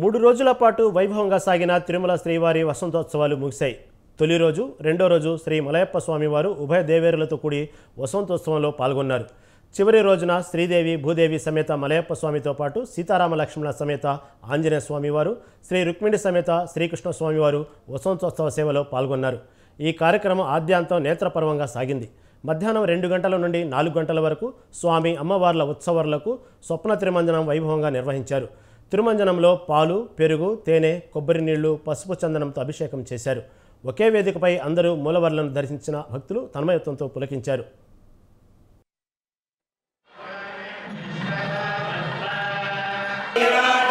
మూడు రోజుల పాటు వైభవంగా సాగిన తిరుమల శ్రీవారి వసంతోత్సవాలు ముగిశాయి తొలి రోజు రెండో రోజు శ్రీ మలయప్ప స్వామివారు ఉభయ దేవేరులతో కూడి వసంతోత్సవంలో పాల్గొన్నారు చివరి రోజున శ్రీదేవి భూదేవి సమేత మలయప్ప స్వామితో పాటు సీతారామ లక్ష్మణ సమేత ఆంజనేయ స్వామివారు శ్రీ రుక్మిణి సమేత శ్రీకృష్ణ స్వామివారు వసంతోత్సవ సేవలో పాల్గొన్నారు ఈ కార్యక్రమం ఆద్యాంతం నేత్రపర్వంగా సాగింది మధ్యాహ్నం రెండు గంటల నుండి నాలుగు గంటల వరకు స్వామి అమ్మవార్ల ఉత్సవాలకు స్వప్న త్రిమంజనం వైభవంగా నిర్వహించారు తిరుమంజనంలో పాలు పెరుగు తేనె కొబ్బరి నీళ్లు పసుపు చందనంతో అభిషేకం చేశారు ఒకే వేదికపై అందరూ మూలవర్లను దర్శించిన భక్తులు తన్మయత్వంతో పులకించారు Yeah.